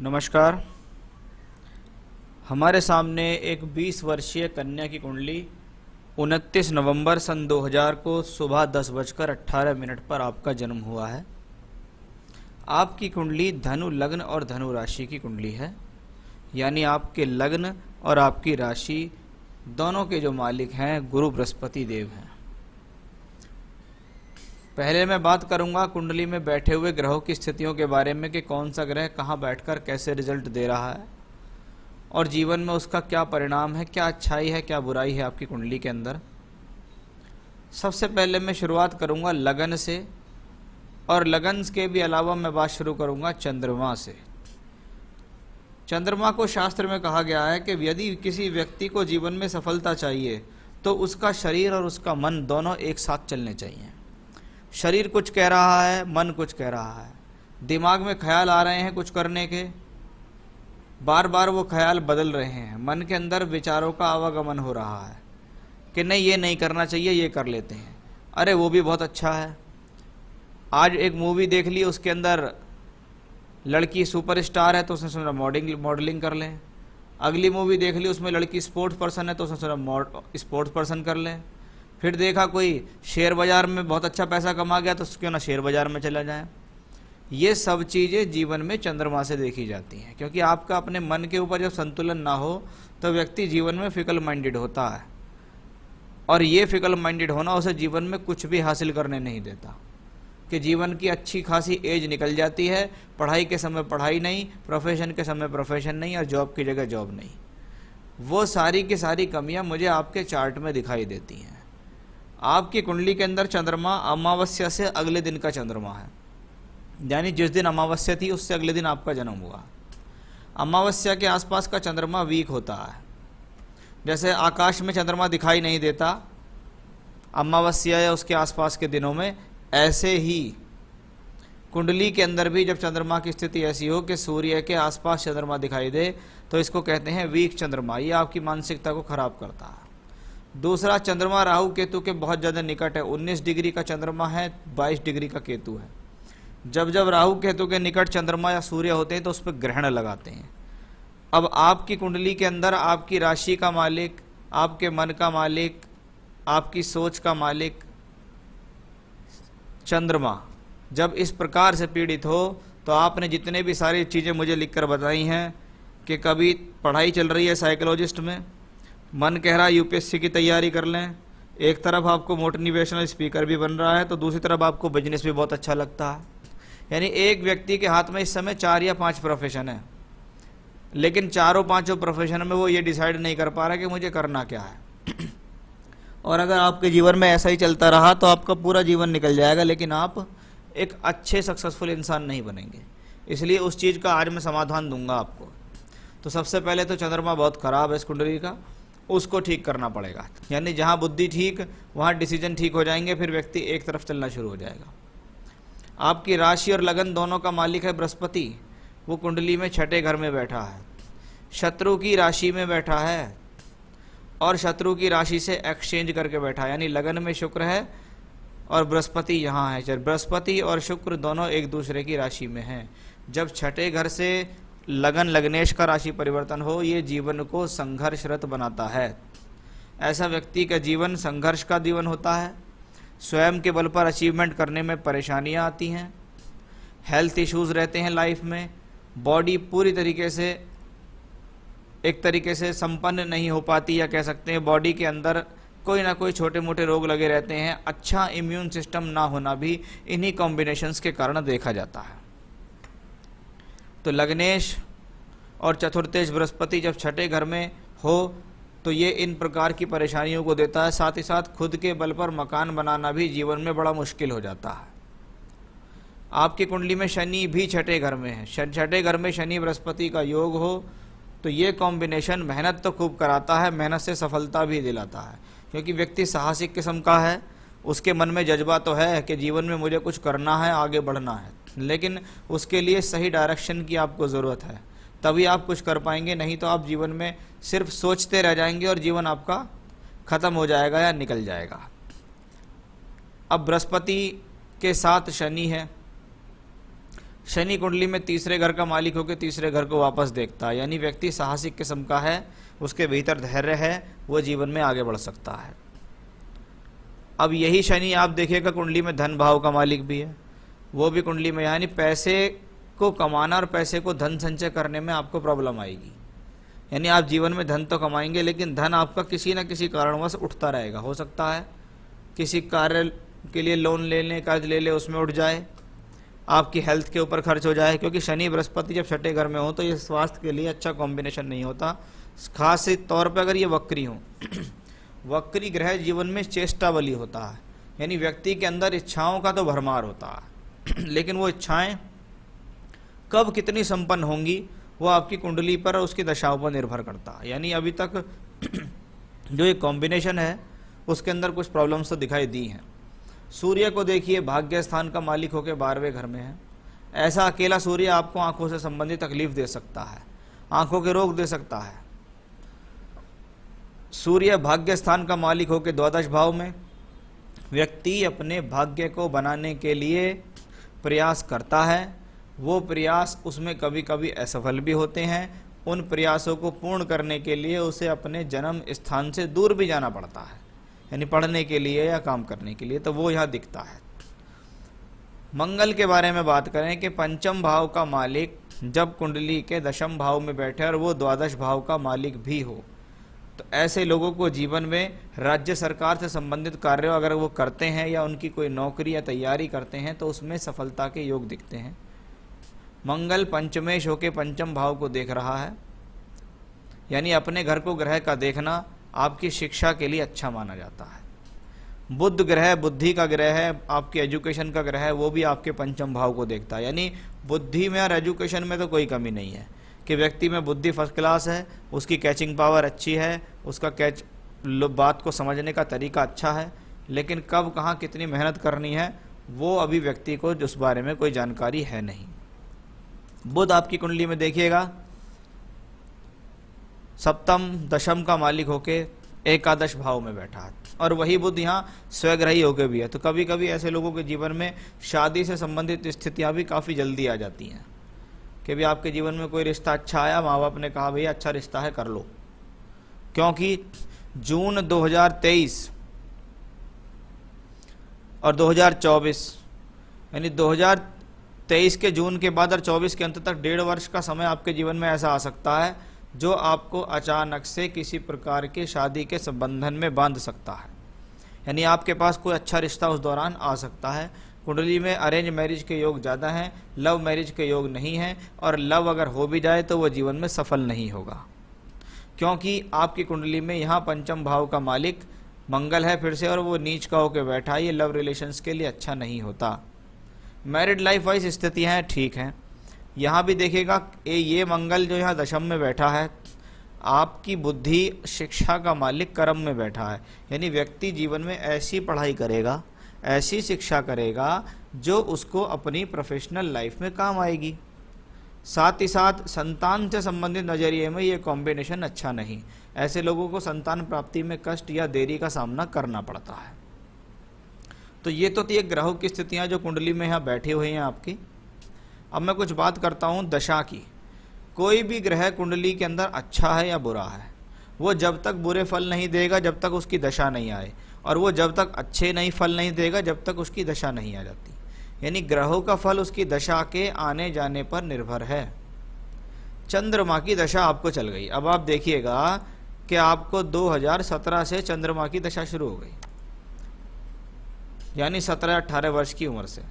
नमस्कार हमारे सामने एक 20 वर्षीय कन्या की कुंडली 29 नवंबर सन 2000 को सुबह दस बजकर अट्ठारह मिनट पर आपका जन्म हुआ है आपकी कुंडली धनु लग्न और धनु राशि की कुंडली है यानी आपके लग्न और आपकी राशि दोनों के जो मालिक हैं गुरु बृहस्पति देव हैं पहले मैं बात करूंगा कुंडली में बैठे हुए ग्रहों की स्थितियों के बारे में कि कौन सा ग्रह कहाँ बैठकर कैसे रिजल्ट दे रहा है और जीवन में उसका क्या परिणाम है क्या अच्छाई है क्या बुराई है आपकी कुंडली के अंदर सबसे पहले मैं शुरुआत करूंगा लगन से और लगन के भी अलावा मैं बात शुरू करूंगा चंद्रमा से चंद्रमा को शास्त्र में कहा गया है कि यदि किसी व्यक्ति को जीवन में सफलता चाहिए तो उसका शरीर और उसका मन दोनों एक साथ चलने चाहिए शरीर कुछ कह रहा है मन कुछ कह रहा है दिमाग में ख्याल आ रहे हैं कुछ करने के बार बार वो ख्याल बदल रहे हैं मन के अंदर विचारों का आवागमन हो रहा है कि नहीं ये नहीं करना चाहिए ये कर लेते हैं अरे वो भी बहुत अच्छा है आज एक मूवी देख ली उसके अंदर लड़की सुपरस्टार है तो उसने सुना मॉडलिंग मॉडलिंग कर लें अगली मूवी देख ली उसमें लड़की स्पोर्ट्स पर्सन है तो उसने सोचा स्पोर्ट्स पर्सन कर लें फिर देखा कोई शेयर बाज़ार में बहुत अच्छा पैसा कमा गया तो क्यों ना शेयर बाज़ार में चला जाए ये सब चीज़ें जीवन में चंद्रमा से देखी जाती हैं क्योंकि आपका अपने मन के ऊपर जब संतुलन ना हो तो व्यक्ति जीवन में फिकल माइंडेड होता है और ये फिकल माइंडेड होना उसे जीवन में कुछ भी हासिल करने नहीं देता कि जीवन की अच्छी खासी एज निकल जाती है पढ़ाई के समय पढ़ाई नहीं प्रोफेशन के समय प्रोफेशन नहीं और जॉब की जगह जॉब नहीं वो सारी की सारी कमियाँ मुझे आपके चार्ट में दिखाई देती हैं आपकी कुंडली के अंदर चंद्रमा अमावस्या से अगले दिन का चंद्रमा है यानी जिस दिन अमावस्या थी उससे अगले दिन आपका जन्म हुआ अमावस्या के आसपास का चंद्रमा वीक होता है जैसे आकाश में चंद्रमा दिखाई नहीं देता अमावस्या या उसके आसपास के दिनों में ऐसे ही कुंडली के अंदर भी जब चंद्रमा की स्थिति ऐसी हो कि सूर्य के आसपास चंद्रमा दिखाई दे तो इसको कहते हैं वीक चंद्रमा ये आपकी मानसिकता को खराब करता है दूसरा चंद्रमा राहु केतु के बहुत ज़्यादा निकट है 19 डिग्री का चंद्रमा है 22 डिग्री का केतु है जब जब राहु केतु के निकट चंद्रमा या सूर्य होते हैं तो उस पर ग्रहण लगाते हैं अब आपकी कुंडली के अंदर आपकी राशि का मालिक आपके मन का मालिक आपकी सोच का मालिक चंद्रमा जब इस प्रकार से पीड़ित हो तो आपने जितने भी सारी चीज़ें मुझे लिखकर बताई हैं कि कभी पढ़ाई चल रही है साइकोलॉजिस्ट में मन कह रहा है यूपीएससी की तैयारी कर लें एक तरफ आपको मोटिवेशनल स्पीकर भी बन रहा है तो दूसरी तरफ आपको बिजनेस भी बहुत अच्छा लगता है यानी एक व्यक्ति के हाथ में इस समय चार या पांच प्रोफेशन है लेकिन चारों पांचों प्रोफेशन में वो ये डिसाइड नहीं कर पा रहा कि मुझे करना क्या है और अगर आपके जीवन में ऐसा ही चलता रहा तो आपका पूरा जीवन निकल जाएगा लेकिन आप एक अच्छे सक्सेसफुल इंसान नहीं बनेंगे इसलिए उस चीज़ का आज मैं समाधान दूंगा आपको तो सबसे पहले तो चंद्रमा बहुत ख़राब है इस कुंडली का उसको ठीक करना पड़ेगा यानी जहाँ बुद्धि ठीक वहाँ डिसीजन ठीक हो जाएंगे फिर व्यक्ति एक तरफ चलना शुरू हो जाएगा आपकी राशि और लगन दोनों का मालिक है बृहस्पति वो कुंडली में छठे घर में बैठा है शत्रु की राशि में बैठा है और शत्रु की राशि से एक्सचेंज करके बैठा है यानी लगन में शुक्र है और बृहस्पति यहाँ है बृहस्पति और शुक्र दोनों एक दूसरे की राशि में हैं जब छठे घर से लगन लग्नेश का राशि परिवर्तन हो ये जीवन को संघर्षरत बनाता है ऐसा व्यक्ति का जीवन संघर्ष का जीवन होता है स्वयं के बल पर अचीवमेंट करने में परेशानियाँ आती हैं हेल्थ इश्यूज रहते हैं लाइफ में बॉडी पूरी तरीके से एक तरीके से संपन्न नहीं हो पाती या कह सकते हैं बॉडी के अंदर कोई ना कोई छोटे मोटे रोग लगे रहते हैं अच्छा इम्यून सिस्टम ना होना भी इन्हीं कॉम्बिनेशंस के कारण देखा जाता है तो लग्नेश और चतुर्थेश बृहस्पति जब छठे घर में हो तो ये इन प्रकार की परेशानियों को देता है साथ ही साथ खुद के बल पर मकान बनाना भी जीवन में बड़ा मुश्किल हो जाता है आपकी कुंडली में शनि भी छठे घर में है छठे घर में शनि बृहस्पति का योग हो तो ये कॉम्बिनेशन मेहनत तो खूब कराता है मेहनत से सफलता भी दिलाता है क्योंकि व्यक्ति साहसिक किस्म का है उसके मन में जज्बा तो है कि जीवन में मुझे कुछ करना है आगे बढ़ना है डायरेक्शन लेकिन उसके लिए सही डायरेक्शन की आपको ज़रूरत है तभी आप कुछ कर पाएंगे नहीं तो आप जीवन में सिर्फ सोचते रह जाएंगे और जीवन आपका ख़त्म हो जाएगा या निकल जाएगा अब बृहस्पति के साथ शनि है शनि कुंडली में तीसरे घर का मालिक होकर तीसरे घर को वापस देखता है यानी व्यक्ति साहसिक किस्म का है उसके भीतर धैर्य है वो जीवन में आगे बढ़ सकता है अब यही शनि आप देखिएगा कुंडली में धन भाव का मालिक भी है वो भी कुंडली में यानी पैसे को कमाना और पैसे को धन संचय करने में आपको प्रॉब्लम आएगी यानी आप जीवन में धन तो कमाएंगे लेकिन धन आपका किसी न किसी कारणवश उठता रहेगा हो सकता है किसी कार्य के लिए लोन ले लें कर्ज ले लें उसमें उठ जाए आपकी हेल्थ के ऊपर खर्च हो जाए क्योंकि शनि बृहस्पति जब छठे घर में हो तो ये स्वास्थ्य के लिए अच्छा कॉम्बिनेशन नहीं होता खास तौर पर अगर ये वक्री हो वक्री ग्रह जीवन में चेष्टावली होता है यानी व्यक्ति के अंदर इच्छाओं का तो भरमार होता है लेकिन वो इच्छाएं कब कितनी संपन्न होंगी वो आपकी कुंडली पर उसकी दशाओं पर निर्भर करता है यानी अभी तक जो एक कॉम्बिनेशन है उसके अंदर कुछ प्रॉब्लम्स तो दिखाई दी हैं सूर्य को देखिए भाग्य स्थान का मालिक होकर बारहवें घर में है ऐसा अकेला सूर्य आपको आंखों से संबंधित तकलीफ दे सकता है आंखों के रोग दे सकता है सूर्य भाग्य स्थान का मालिक होकर द्वादश भाव में व्यक्ति अपने भाग्य को बनाने के लिए प्रयास करता है वो प्रयास उसमें कभी कभी असफल भी होते हैं उन प्रयासों को पूर्ण करने के लिए उसे अपने जन्म स्थान से दूर भी जाना पड़ता है यानी पढ़ने के लिए या काम करने के लिए तो वो यहाँ दिखता है मंगल के बारे में बात करें कि पंचम भाव का मालिक जब कुंडली के दशम भाव में बैठे और वो द्वादश भाव का मालिक भी हो तो ऐसे लोगों को जीवन में राज्य सरकार से संबंधित कार्य अगर वो करते हैं या उनकी कोई नौकरी या तैयारी करते हैं तो उसमें सफलता के योग दिखते हैं मंगल पंचमेश होके पंचम भाव को देख रहा है यानी अपने घर को ग्रह का देखना आपकी शिक्षा के लिए अच्छा माना जाता है बुद्ध ग्रह बुद्धि का ग्रह है आपके एजुकेशन का ग्रह है वो भी आपके पंचम भाव को देखता है यानी बुद्धि में और एजुकेशन में तो कोई कमी नहीं है कि व्यक्ति में बुद्धि फर्स्ट क्लास है उसकी कैचिंग पावर अच्छी है उसका कैच बात को समझने का तरीका अच्छा है लेकिन कब कहाँ कितनी मेहनत करनी है वो अभी व्यक्ति को उस बारे में कोई जानकारी है नहीं बुद्ध आपकी कुंडली में देखिएगा सप्तम दशम का मालिक होके एकादश भाव में बैठा है और वही बुद्ध यहाँ स्वग्रही होकर भी है तो कभी कभी ऐसे लोगों के जीवन में शादी से संबंधित स्थितियाँ भी काफ़ी जल्दी आ जाती हैं कि भी आपके जीवन में कोई रिश्ता अच्छा आया माँ बाप ने कहा भैया अच्छा रिश्ता है कर लो क्योंकि जून 2023 और 2024 यानी 2023 के जून के बाद और 24 के अंत तक डेढ़ वर्ष का समय आपके जीवन में ऐसा आ सकता है जो आपको अचानक से किसी प्रकार के शादी के संबंधन में बांध सकता है यानी आपके पास कोई अच्छा रिश्ता उस दौरान आ सकता है कुंडली में अरेंज मैरिज के योग ज़्यादा हैं लव मैरिज के योग नहीं हैं और लव अगर हो भी जाए तो वह जीवन में सफल नहीं होगा क्योंकि आपकी कुंडली में यहाँ पंचम भाव का मालिक मंगल है फिर से और वो नीच का होकर बैठा ये लव रिलेशंस के लिए अच्छा नहीं होता मैरिड लाइफ वाइज स्थितियाँ हैं ठीक हैं यहाँ भी देखेगा ये ये मंगल जो यहाँ दशम में बैठा है आपकी बुद्धि शिक्षा का मालिक कर्म में बैठा है यानी व्यक्ति जीवन में ऐसी पढ़ाई करेगा ऐसी शिक्षा करेगा जो उसको अपनी प्रोफेशनल लाइफ में काम आएगी साथ ही साथ संतान से संबंधित नज़रिए में ये कॉम्बिनेशन अच्छा नहीं ऐसे लोगों को संतान प्राप्ति में कष्ट या देरी का सामना करना पड़ता है तो ये तो थी एक ग्रहों की स्थितियाँ जो कुंडली में यहाँ बैठी हुई हैं आपकी अब मैं कुछ बात करता हूँ दशा की कोई भी ग्रह कुंडली के अंदर अच्छा है या बुरा है वो जब तक बुरे फल नहीं देगा जब तक उसकी दशा नहीं आए और वो जब तक अच्छे नहीं फल नहीं देगा जब तक उसकी दशा नहीं आ जाती यानी ग्रहों का फल उसकी दशा के आने जाने पर निर्भर है चंद्रमा की दशा आपको चल गई अब आप देखिएगा कि आपको 2017 से चंद्रमा की दशा शुरू हो गई यानी 17-18 वर्ष की उम्र से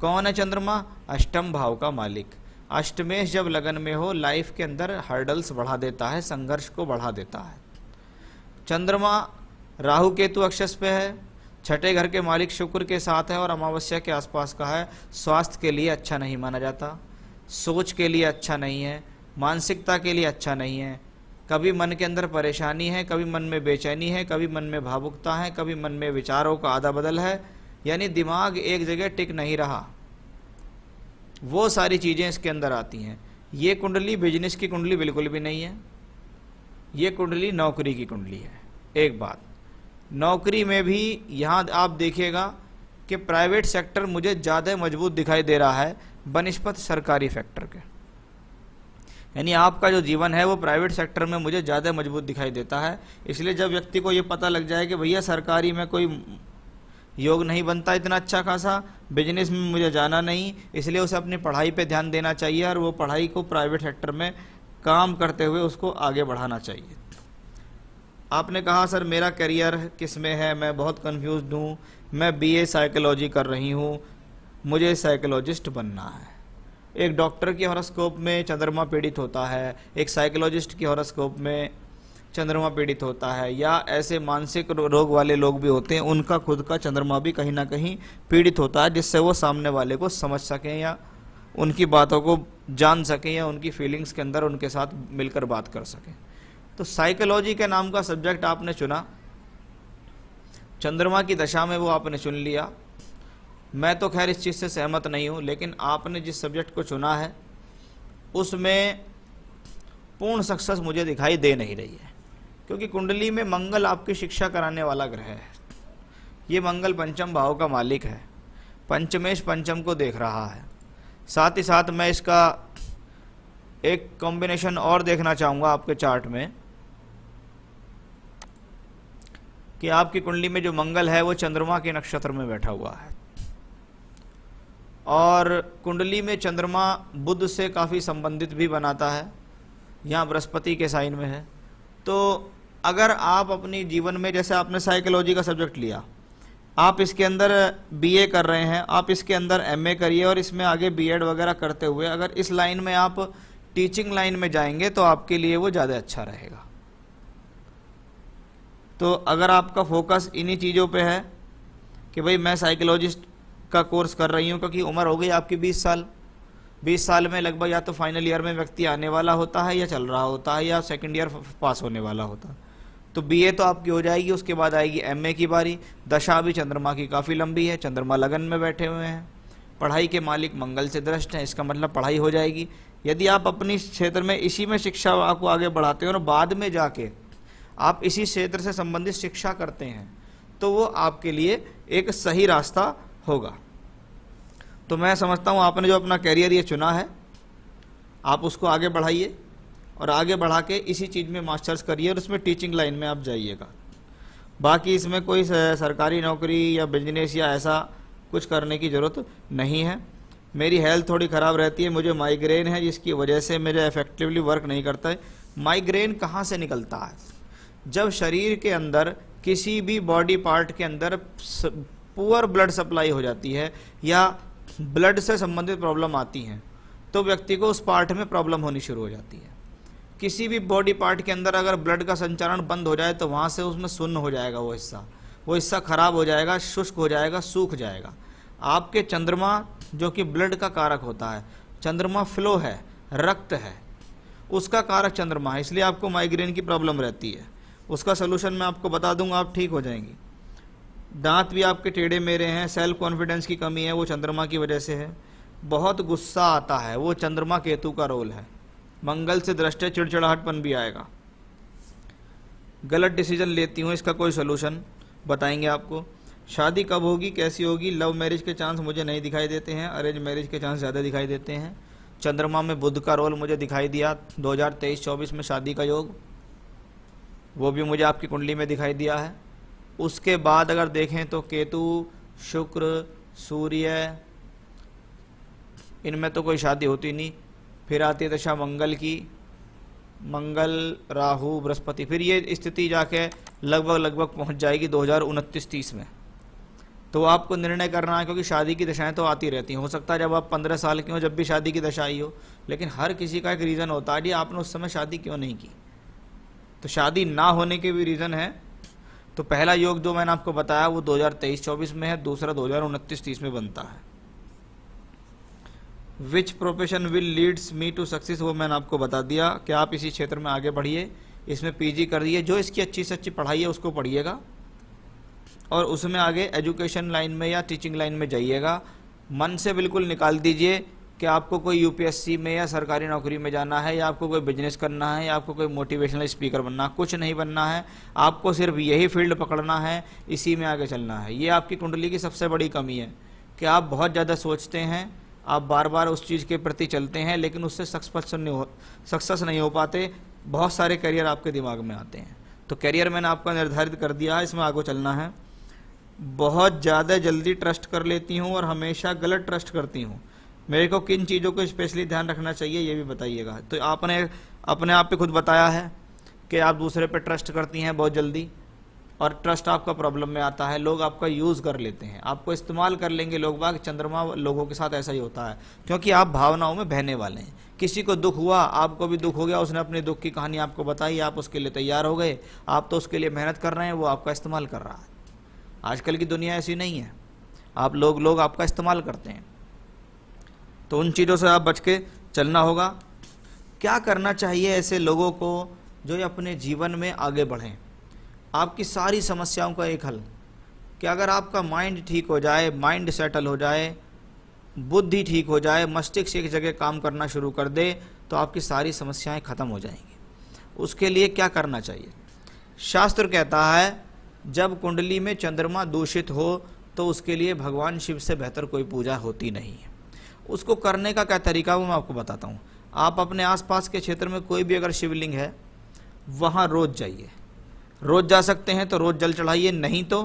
कौन है चंद्रमा अष्टम भाव का मालिक अष्टमेश जब लगन में हो लाइफ के अंदर हर्डल्स बढ़ा देता है संघर्ष को बढ़ा देता है चंद्रमा राहु केतु अक्षस पे है छठे घर के मालिक शुक्र के साथ है और अमावस्या के आसपास का है स्वास्थ्य के लिए अच्छा नहीं माना जाता सोच के लिए अच्छा नहीं है मानसिकता के लिए अच्छा नहीं है कभी मन के अंदर परेशानी है कभी मन में बेचैनी है कभी मन में भावुकता है कभी मन में विचारों का आधा बदल है यानी दिमाग एक जगह टिक नहीं रहा वो सारी चीज़ें इसके अंदर आती हैं ये कुंडली बिजनेस की कुंडली बिल्कुल भी नहीं है ये कुंडली नौकरी की कुंडली है एक बात नौकरी में भी यहाँ आप देखिएगा कि प्राइवेट सेक्टर मुझे ज़्यादा मजबूत दिखाई दे रहा है बनस्पत सरकारी सेक्टर के यानी आपका जो जीवन है वो प्राइवेट सेक्टर में मुझे ज़्यादा मजबूत दिखाई देता है इसलिए जब व्यक्ति को ये पता लग जाए कि भैया सरकारी में कोई योग नहीं बनता इतना अच्छा खासा बिजनेस में मुझे जाना नहीं इसलिए उसे अपनी पढ़ाई पे ध्यान देना चाहिए और वो पढ़ाई को प्राइवेट सेक्टर में काम करते हुए उसको आगे बढ़ाना चाहिए आपने कहा सर मेरा करियर किस में है मैं बहुत कन्फ्यूज हूँ मैं बीए साइकोलॉजी कर रही हूँ मुझे साइकोलॉजिस्ट बनना है एक डॉक्टर की हॉरोस्कोप में चंद्रमा पीड़ित होता है एक साइकोलॉजिस्ट की हॉरोस्कोप में चंद्रमा पीड़ित होता है या ऐसे मानसिक रोग वाले लोग भी होते हैं उनका खुद का चंद्रमा भी कहीं ना कहीं पीड़ित होता है जिससे वो सामने वाले को समझ सकें या उनकी बातों को जान सकें या उनकी फीलिंग्स के अंदर उनके साथ मिलकर बात कर सकें तो साइकोलॉजी के नाम का सब्जेक्ट आपने चुना चंद्रमा की दशा में वो आपने चुन लिया मैं तो खैर इस चीज़ से सहमत नहीं हूँ लेकिन आपने जिस सब्जेक्ट को चुना है उसमें पूर्ण सक्सेस मुझे दिखाई दे नहीं रही है क्योंकि कुंडली में मंगल आपकी शिक्षा कराने वाला ग्रह है ये मंगल पंचम भाव का मालिक है पंचमेश पंचम को देख रहा है साथ ही साथ मैं इसका एक कॉम्बिनेशन और देखना चाहूँगा आपके चार्ट में कि आपकी कुंडली में जो मंगल है वो चंद्रमा के नक्षत्र में बैठा हुआ है और कुंडली में चंद्रमा बुद्ध से काफ़ी संबंधित भी बनाता है यहाँ बृहस्पति के साइन में है तो अगर आप अपनी जीवन में जैसे आपने साइकोलॉजी का सब्जेक्ट लिया आप इसके अंदर बीए कर रहे हैं आप इसके अंदर एमए करिए और इसमें आगे बीएड वगैरह करते हुए अगर इस लाइन में आप टीचिंग लाइन में जाएंगे तो आपके लिए वो ज़्यादा अच्छा रहेगा तो अगर आपका फोकस इन्हीं चीज़ों पे है कि भाई मैं साइकोलॉजिस्ट का कोर्स कर रही हूँ क्योंकि उम्र हो गई आपकी 20 साल 20 साल में लगभग या तो फाइनल ईयर में व्यक्ति आने वाला होता है या चल रहा होता है या सेकेंड ईयर पास होने वाला होता है तो बी तो आपकी हो जाएगी उसके बाद आएगी एम की बारी दशा भी चंद्रमा की काफ़ी लंबी है चंद्रमा लगन में बैठे हुए हैं पढ़ाई के मालिक मंगल से दृष्ट हैं इसका मतलब पढ़ाई हो जाएगी यदि आप अपनी क्षेत्र में इसी में शिक्षा आपको आगे बढ़ाते हो और बाद में जाके आप इसी क्षेत्र से संबंधित शिक्षा करते हैं तो वो आपके लिए एक सही रास्ता होगा तो मैं समझता हूँ आपने जो अपना कैरियर ये चुना है आप उसको आगे बढ़ाइए और आगे बढ़ा के इसी चीज़ में मास्टर्स करिए और उसमें टीचिंग लाइन में आप जाइएगा बाकी इसमें कोई सरकारी नौकरी या बिजनेस या ऐसा कुछ करने की ज़रूरत नहीं है मेरी हेल्थ थोड़ी ख़राब रहती है मुझे माइग्रेन है जिसकी वजह से मेरे इफ़ेक्टिवली वर्क नहीं करता है माइग्रेन कहाँ से निकलता है जब शरीर के अंदर किसी भी बॉडी पार्ट के अंदर पुअर ब्लड सप्लाई हो जाती है या ब्लड से संबंधित प्रॉब्लम आती हैं तो व्यक्ति को उस पार्ट में प्रॉब्लम होनी शुरू हो जाती है किसी भी बॉडी पार्ट के अंदर अगर ब्लड का संचालन बंद हो जाए तो वहाँ से उसमें सुन्न हो जाएगा वो हिस्सा वो हिस्सा खराब हो जाएगा शुष्क हो जाएगा सूख जाएगा आपके चंद्रमा जो कि ब्लड का कारक होता है चंद्रमा फ्लो है रक्त है उसका कारक चंद्रमा है इसलिए आपको माइग्रेन की प्रॉब्लम रहती है उसका सोल्यूशन मैं आपको बता दूंगा आप ठीक हो जाएंगी दांत भी आपके टेढ़े मेरे हैं सेल्फ कॉन्फिडेंस की कमी है वो चंद्रमा की वजह से है बहुत गुस्सा आता है वो चंद्रमा केतु का रोल है मंगल से दृष्टि चिड़चिड़ाहटपन भी आएगा गलत डिसीजन लेती हूँ इसका कोई सोल्यूशन बताएंगे आपको शादी कब होगी कैसी होगी लव मैरिज के चांस मुझे नहीं दिखाई देते हैं अरेंज मैरिज के चांस ज़्यादा दिखाई देते हैं चंद्रमा में बुद्ध का रोल मुझे दिखाई दिया 2023-24 में शादी का योग वो भी मुझे आपकी कुंडली में दिखाई दिया है उसके बाद अगर देखें तो केतु शुक्र सूर्य इनमें तो कोई शादी होती नहीं फिर आती है दशा मंगल की मंगल राहु बृहस्पति फिर ये स्थिति जाके लगभग लगभग पहुंच जाएगी दो हज़ार उनतीस तीस में तो आपको निर्णय करना है क्योंकि शादी की दशाएं तो आती रहती हैं हो सकता है जब आप पंद्रह साल के हो जब भी शादी की दशा आई हो लेकिन हर किसी का एक रीज़न होता है जी आपने उस समय शादी क्यों नहीं की तो शादी ना होने के भी रीज़न है तो पहला योग जो मैंने आपको बताया वो 2023-24 में है दूसरा 2029-30 में बनता है which profession will leads me to success वो मैंने आपको बता दिया कि आप इसी क्षेत्र में आगे बढ़िए इसमें पीजी करिए जो इसकी अच्छी से अच्छी पढ़ाई है उसको पढ़िएगा और उसमें आगे एजुकेशन लाइन में या टीचिंग लाइन में जाइएगा मन से बिल्कुल निकाल दीजिए कि आपको कोई यूपीएससी में या सरकारी नौकरी में जाना है या आपको कोई बिजनेस करना है या आपको कोई मोटिवेशनल स्पीकर बनना है कुछ नहीं बनना है आपको सिर्फ यही फील्ड पकड़ना है इसी में आगे चलना है ये आपकी कुंडली की सबसे बड़ी कमी है कि आप बहुत ज़्यादा सोचते हैं आप बार बार उस चीज़ के प्रति चलते हैं लेकिन उससे सक्सेस नहीं हो सक्सेस नहीं हो पाते बहुत सारे करियर आपके दिमाग में आते हैं तो करियर मैंने आपका निर्धारित कर दिया है इसमें आगे चलना है बहुत ज़्यादा जल्दी ट्रस्ट कर लेती हूँ और हमेशा गलत ट्रस्ट करती हूँ मेरे को किन चीज़ों को स्पेशली ध्यान रखना चाहिए ये भी बताइएगा तो आपने अपने आप पे खुद बताया है कि आप दूसरे पे ट्रस्ट करती हैं बहुत जल्दी और ट्रस्ट आपका प्रॉब्लम में आता है लोग आपका यूज़ कर लेते हैं आपको इस्तेमाल कर लेंगे लोग बाग चंद्रमा लोगों के साथ ऐसा ही होता है क्योंकि आप भावनाओं में बहने वाले हैं किसी को दुख हुआ आपको भी दुख हो गया उसने अपने दुख की कहानी आपको बताई आप उसके लिए तैयार हो गए आप तो उसके लिए मेहनत कर रहे हैं वो आपका इस्तेमाल कर रहा है आजकल की दुनिया ऐसी नहीं है आप लोग लोग आपका इस्तेमाल करते हैं तो उन चीज़ों से आप बच के चलना होगा क्या करना चाहिए ऐसे लोगों को जो अपने जीवन में आगे बढ़ें आपकी सारी समस्याओं का एक हल कि अगर आपका माइंड ठीक हो जाए माइंड सेटल हो जाए बुद्धि ठीक हो जाए मस्तिष्क एक जगह काम करना शुरू कर दे तो आपकी सारी समस्याएं ख़त्म हो जाएंगी उसके लिए क्या करना चाहिए शास्त्र कहता है जब कुंडली में चंद्रमा दूषित हो तो उसके लिए भगवान शिव से बेहतर कोई पूजा होती नहीं है उसको करने का क्या तरीका वो मैं आपको बताता हूँ आप अपने आसपास के क्षेत्र में कोई भी अगर शिवलिंग है वहाँ रोज़ जाइए रोज़ जा सकते हैं तो रोज़ जल चढ़ाइए नहीं तो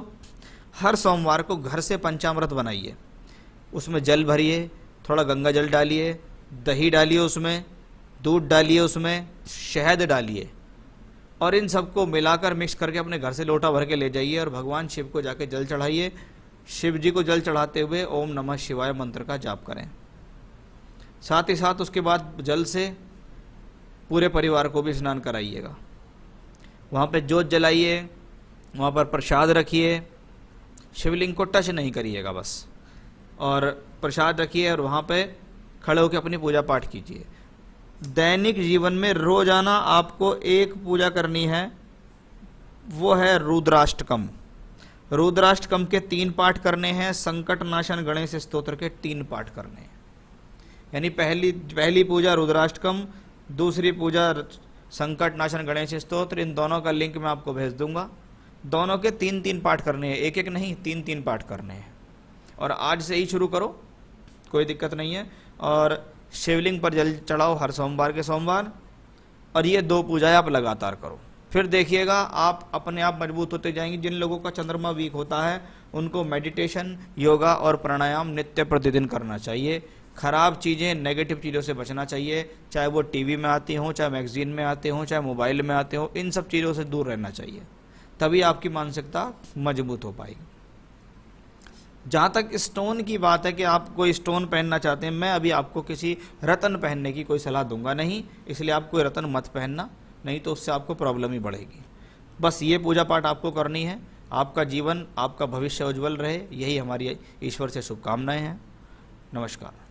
हर सोमवार को घर से पंचामृत बनाइए उसमें जल भरिए थोड़ा गंगा जल डालिए दही डालिए उसमें दूध डालिए उसमें शहद डालिए और इन सबको मिलाकर मिक्स करके अपने घर से लोटा भर के ले जाइए और भगवान शिव को जाके जल चढ़ाइए शिव जी को जल चढ़ाते हुए ओम नमः शिवाय मंत्र का जाप करें साथ ही साथ उसके बाद जल से पूरे परिवार को भी स्नान कराइएगा वहाँ पर जोत जलाइए वहाँ पर प्रसाद रखिए शिवलिंग को टच नहीं करिएगा बस और प्रसाद रखिए और वहाँ पे खड़े होकर अपनी पूजा पाठ कीजिए दैनिक जीवन में रोजाना आपको एक पूजा करनी है वो है रुद्राष्टकम रुद्राष्टकम के तीन पाठ करने हैं संकट नाशन गणेश स्त्रोत्र के तीन पाठ करने हैं यानी पहली पहली पूजा रुद्राष्टकम दूसरी पूजा संकट नाशन गणेश स्त्रोत्र इन दोनों का लिंक मैं आपको भेज दूंगा दोनों के तीन तीन पाठ करने हैं एक एक नहीं तीन तीन पाठ करने हैं और आज से ही शुरू करो कोई दिक्कत नहीं है और शिवलिंग पर जल चढ़ाओ हर सोमवार के सोमवार और ये दो पूजाएं आप लगातार करो फिर देखिएगा आप अपने आप मजबूत होते जाएंगे जिन लोगों का चंद्रमा वीक होता है उनको मेडिटेशन योगा और प्राणायाम नित्य प्रतिदिन करना चाहिए ख़राब चीज़ें नेगेटिव चीज़ों से बचना चाहिए चाहे वो टीवी में आती हों चाहे मैगज़ीन में आते हों चाहे मोबाइल में आते हों इन सब चीज़ों से दूर रहना चाहिए तभी आपकी मानसिकता मजबूत हो पाएगी जहाँ तक स्टोन की बात है कि आप कोई स्टोन पहनना चाहते हैं मैं अभी आपको किसी रतन पहनने की कोई सलाह दूंगा नहीं इसलिए आप कोई रतन मत पहनना नहीं तो उससे आपको प्रॉब्लम ही बढ़ेगी बस ये पूजा पाठ आपको करनी है आपका जीवन आपका भविष्य उज्जवल रहे यही हमारी ईश्वर से शुभकामनाएं हैं नमस्कार